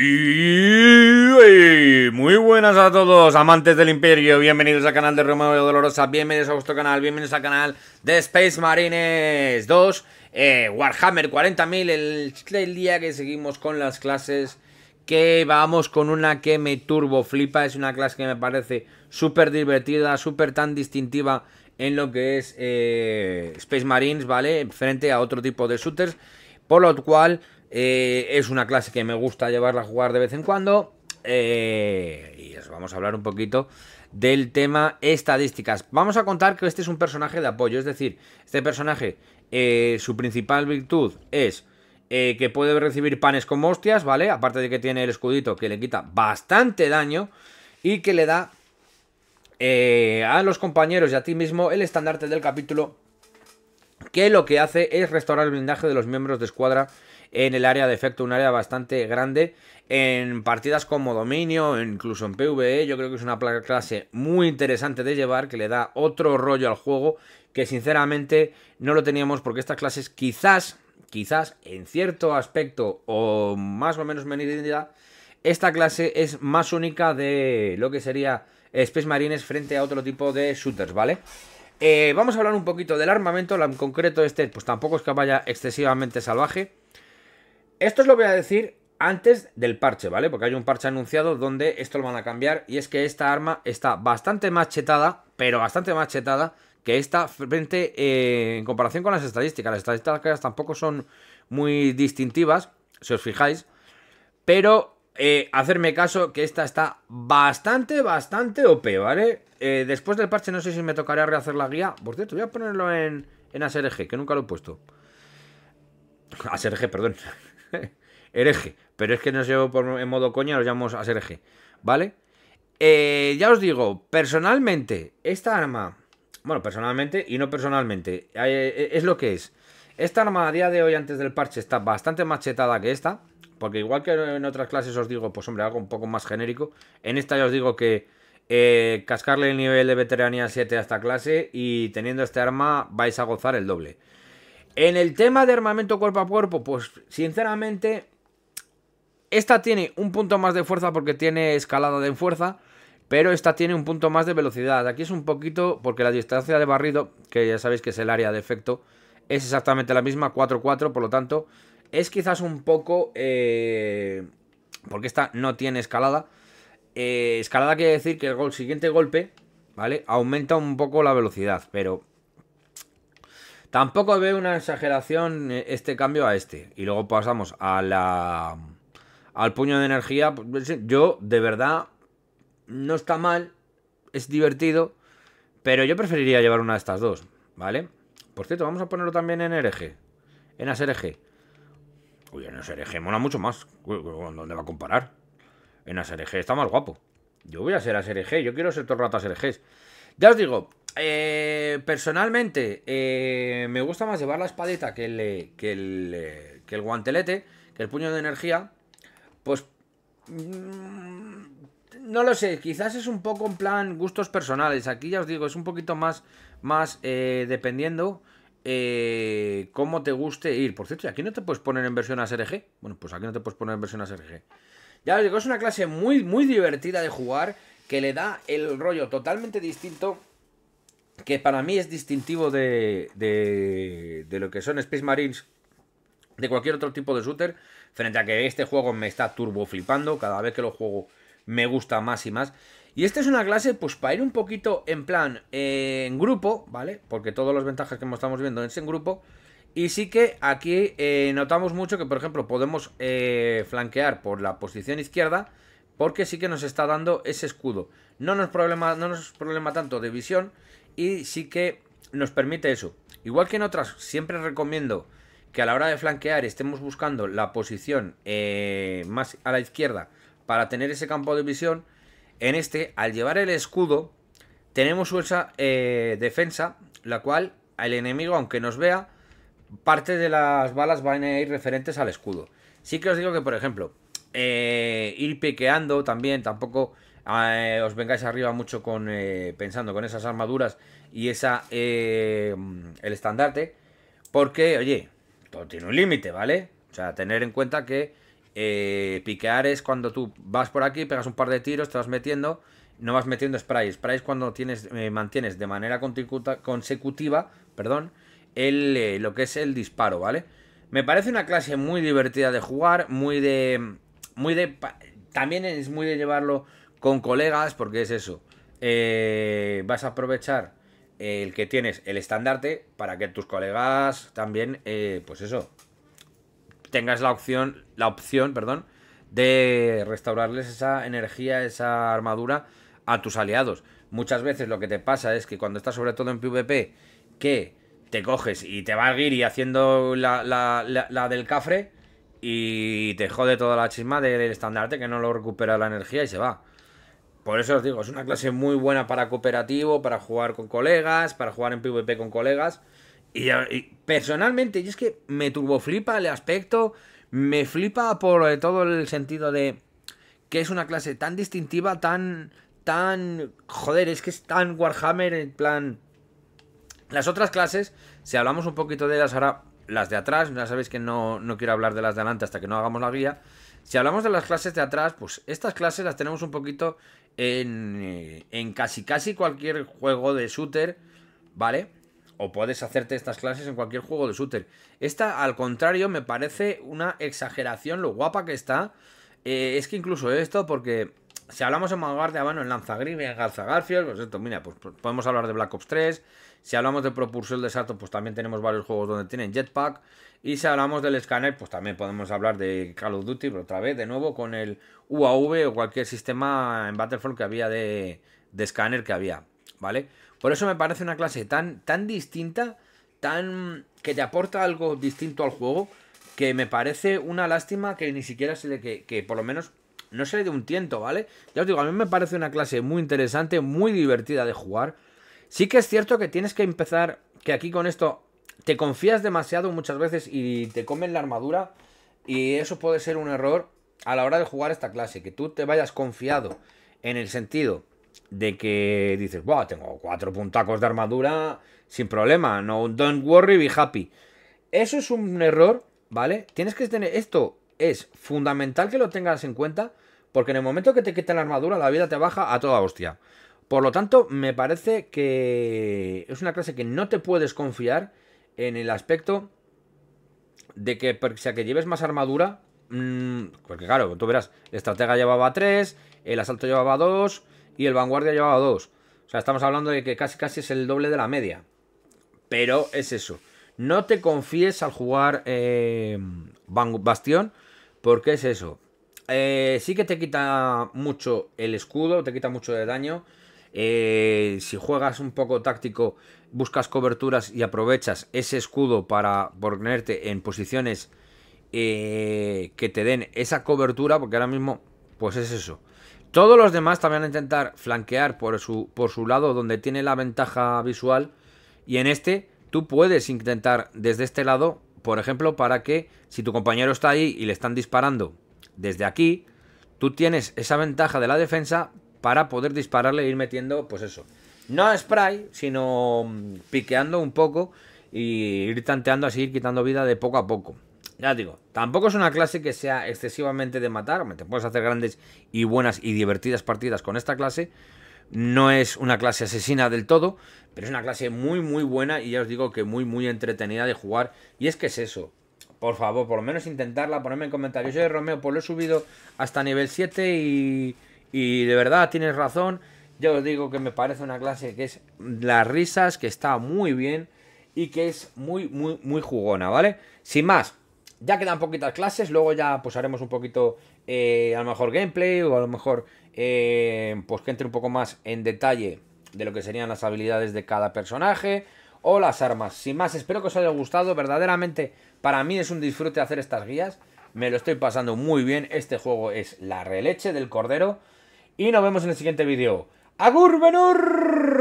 Y muy buenas a todos, amantes del Imperio. Bienvenidos al canal de Romero Dolorosa. Bienvenidos a vuestro canal. Bienvenidos al canal de Space Marines 2 eh, Warhammer 40.000. El, el, día que seguimos con las clases. Que vamos con una que me turbo flipa. Es una clase que me parece súper divertida, súper tan distintiva en lo que es eh, Space Marines, ¿vale? Frente a otro tipo de shooters. Por lo cual eh, es una clase que me gusta llevarla a jugar de vez en cuando. Eh, y os vamos a hablar un poquito del tema estadísticas. Vamos a contar que este es un personaje de apoyo, es decir, este personaje, eh, su principal virtud es que puede recibir panes como hostias, ¿vale? Aparte de que tiene el escudito que le quita bastante daño y que le da a los compañeros y a ti mismo el estandarte del capítulo que lo que hace es restaurar el blindaje de los miembros de escuadra en el área de efecto, un área bastante grande en partidas como dominio, incluso en PvE, yo creo que es una clase muy interesante de llevar que le da otro rollo al juego que sinceramente no lo teníamos porque estas clases quizás, quizás en cierto aspecto o más o menos identidad esta clase es más única de lo que sería Space Marines frente a otro tipo de shooters, ¿vale? Eh, vamos a hablar un poquito del armamento, en concreto este, pues tampoco es que vaya excesivamente salvaje. Esto os lo voy a decir antes del parche, ¿vale? Porque hay un parche anunciado donde esto lo van a cambiar y es que esta arma está bastante más chetada, pero bastante más chetada que esta frente eh, en comparación con las estadísticas. Las estadísticas tampoco son muy distintivas, si os fijáis, pero eh, hacerme caso que esta está bastante, bastante OP, ¿vale? Eh, después del parche no sé si me tocará rehacer la guía. Por cierto, voy a ponerlo en, en que nunca lo he puesto. ASRG, perdón. Hereje. Pero es que no llevo por, en modo coña, lo llamamos ASRG, ¿vale? Eh, ya os digo, personalmente, esta arma... Bueno, personalmente y no personalmente. es lo que es. Esta arma a día de hoy, antes del parche, está bastante machetada que esta. Porque igual que en otras clases os digo, pues hombre, algo un poco más genérico. En esta ya os digo que eh, cascarle el nivel de veteranía 7 a esta clase y teniendo este arma vais a gozar el doble. En el tema de armamento cuerpo a cuerpo, pues sinceramente, esta tiene un punto más de fuerza porque tiene escalada de fuerza, pero esta tiene un punto más de velocidad. Aquí es un poquito porque la distancia de barrido, que ya sabéis que es el área de efecto, es exactamente la misma, 4-4, por lo tanto, es quizás un poco... Eh, porque esta no tiene escalada. Eh, escalada quiere decir que el, siguiente golpe, ¿vale? Aumenta un poco la velocidad, pero... Tampoco veo una exageración eh, este cambio a este. Y luego pasamos a Al puño de energía. Pues, yo, de verdad, no está mal. Es divertido. Pero yo preferiría llevar una de estas dos, ¿vale? Por cierto, vamos a ponerlo también en RG. En ASRG. Uy, en SRG mola mucho más. dónde va a comparar? En SRG está más guapo. Yo voy a ser SRG, yo quiero ser todo el rato SRGs. Ya os digo, eh, personalmente eh, me gusta más llevar la espadita que el, que el, guantelete, que el puño de energía. Pues... Mm, no lo sé, quizás es un poco en plan gustos personales. Aquí ya os digo, es un poquito más, más eh, dependiendo eh, cómo te guste ir. Por cierto, ¿y aquí no te puedes poner en versión ASRG? Bueno, pues aquí no te puedes poner en versión ASRG. Ya os digo, es una clase muy, muy divertida de jugar, que le da el rollo totalmente distinto, que para mí es distintivo de, de, de lo que son Space Marines, de cualquier otro tipo de shooter, frente a que este juego me está turbo flipando, cada vez que lo juego me gusta más y más. Y esta es una clase, pues, para ir un poquito en plan eh, en grupo, ¿vale? Porque todos los ventajas que estamos viendo es en grupo. Y sí que aquí eh, notamos mucho que, por ejemplo, podemos eh, flanquear por la posición izquierda, porque sí que nos está dando ese escudo. No nos, problema, no nos problema tanto de visión y sí que nos permite eso. Igual que en otras, siempre recomiendo que a la hora de flanquear estemos buscando la posición más a la izquierda para tener ese campo de visión en este, al llevar el escudo, tenemos esa eh, defensa, la cual el enemigo, aunque nos vea, parte de las balas van a ir referentes al escudo. Sí que os digo que, por ejemplo, eh, ir piqueando también, tampoco eh, os vengáis arriba mucho con pensando con esas armaduras y esa el estandarte, porque, oye, todo tiene un límite, ¿vale? O sea, tener en cuenta que eh, piquear es cuando tú vas por aquí, pegas un par de tiros, te vas metiendo, no vas metiendo spray. Spray es cuando tienes, eh, mantienes de manera consecutiva perdón, el, eh, lo que es el disparo, ¿vale? Me parece una clase muy divertida de jugar, muy de... Muy de también es muy de llevarlo con colegas, porque es eso. vas a aprovechar el que tienes el estandarte para que tus colegas también, pues eso, tengas la opción, la opción, perdón, de restaurarles esa energía, esa armadura a tus aliados. Muchas veces lo que te pasa es que cuando estás sobre todo en PvP, que te coges y te va a y haciendo la, la, del cafre y te jode toda la chisma del estandarte que no lo recupera la energía y se va. Por eso os digo, es una clase muy buena para cooperativo, para jugar con colegas, para jugar en PvP con colegas y, personalmente, y es que me turboflipa el aspecto, me flipa por eh, todo el sentido de que es una clase tan distintiva, tan, tan, joder, es que es tan Warhammer, en plan... Las otras clases, si hablamos un poquito de ellas ahora, las de atrás, ya sabéis que no, no quiero hablar de las de adelante hasta que no hagamos la guía. Si hablamos de las clases de atrás, pues estas clases las tenemos un poquito en, eh, en casi casi cualquier juego de shooter, ¿vale? o puedes hacerte estas clases en cualquier juego de shooter. Esta, al contrario, me parece una exageración lo guapa que está. Eh, es que incluso esto, porque si hablamos en malgar de Habano, en Lanzagrim, en Garza Garfield, pues esto, mira, pues, pues podemos hablar de Black Ops 3. Si hablamos de propulsión de salto, pues también tenemos varios juegos donde tienen jetpack. Y si hablamos del escáner, pues también podemos hablar de Call of Duty, pero otra vez, de nuevo, con el UAV o cualquier sistema en Battlefield que había de, de escáner que había, ¿vale? Por eso me parece una clase tan, tan distinta, tan que te aporta algo distinto al juego, que me parece una lástima que ni siquiera se le que, que por lo menos no se le dé un tiento, ¿vale? Ya os digo, a mí me parece una clase muy interesante, muy divertida de jugar. Sí que es cierto que tienes que empezar, que aquí con esto te confías demasiado muchas veces y te comen la armadura y eso puede ser un error a la hora de jugar esta clase, que tú te vayas confiado en el sentido de que dices, wow, tengo cuatro puntacos de armadura sin problema, no, don't worry, be happy. Eso es un error, ¿vale? Tienes que tener, esto es fundamental que lo tengas en cuenta, porque en el momento que te quiten la armadura, la vida te baja a toda hostia. Por lo tanto, me parece que es una clase que no te puedes confiar en el aspecto de que, sea que lleves más armadura, mm, porque claro, tú verás, el estratega llevaba 3, el asalto llevaba 2, y el Vanguardia llevaba dos. O sea, estamos hablando de que casi casi es el doble de la media. Pero es eso. No te confíes al jugar eh, Bastión, porque es eso. Eh, sí que te quita mucho el escudo, te quita mucho de daño. Eh, si juegas un poco táctico, buscas coberturas y aprovechas ese escudo para ponerte en posiciones que te den esa cobertura, porque ahora mismo, pues es eso. Todos los demás también van a intentar flanquear por su, por su lado donde tiene la ventaja visual. Y en este tú puedes intentar desde este lado, por ejemplo, para que si tu compañero está ahí y le están disparando desde aquí, tú tienes esa ventaja de la defensa para poder dispararle e ir metiendo, pues eso. No spray, sino mm, piqueando un poco y ir tanteando así, ir quitando vida de poco a poco. Ya digo, tampoco es una clase que sea excesivamente de matar. Te puedes hacer grandes y buenas y divertidas partidas con esta clase. No es una clase asesina del todo, pero es una clase muy, muy buena y ya os digo que muy, muy entretenida de jugar. Y es que es eso. Por favor, por lo menos intentarla, ponerme en comentarios. Yo de Romeo, pues lo he subido hasta nivel 7 y, y de verdad tienes razón. Ya os digo que me parece una clase que es las risas, que está muy bien y que es muy, muy, muy jugona, ¿vale? Sin más, ya quedan poquitas clases, luego ya pues haremos un poquito eh, a lo mejor gameplay o a lo mejor eh, pues que entre un poco más en detalle de lo que serían las habilidades de cada personaje o las armas. Sin más, espero que os haya gustado, verdaderamente para mí es un disfrute hacer estas guías, me lo estoy pasando muy bien, este juego es la releche del cordero y nos vemos en el siguiente vídeo. ¡Agur Benur!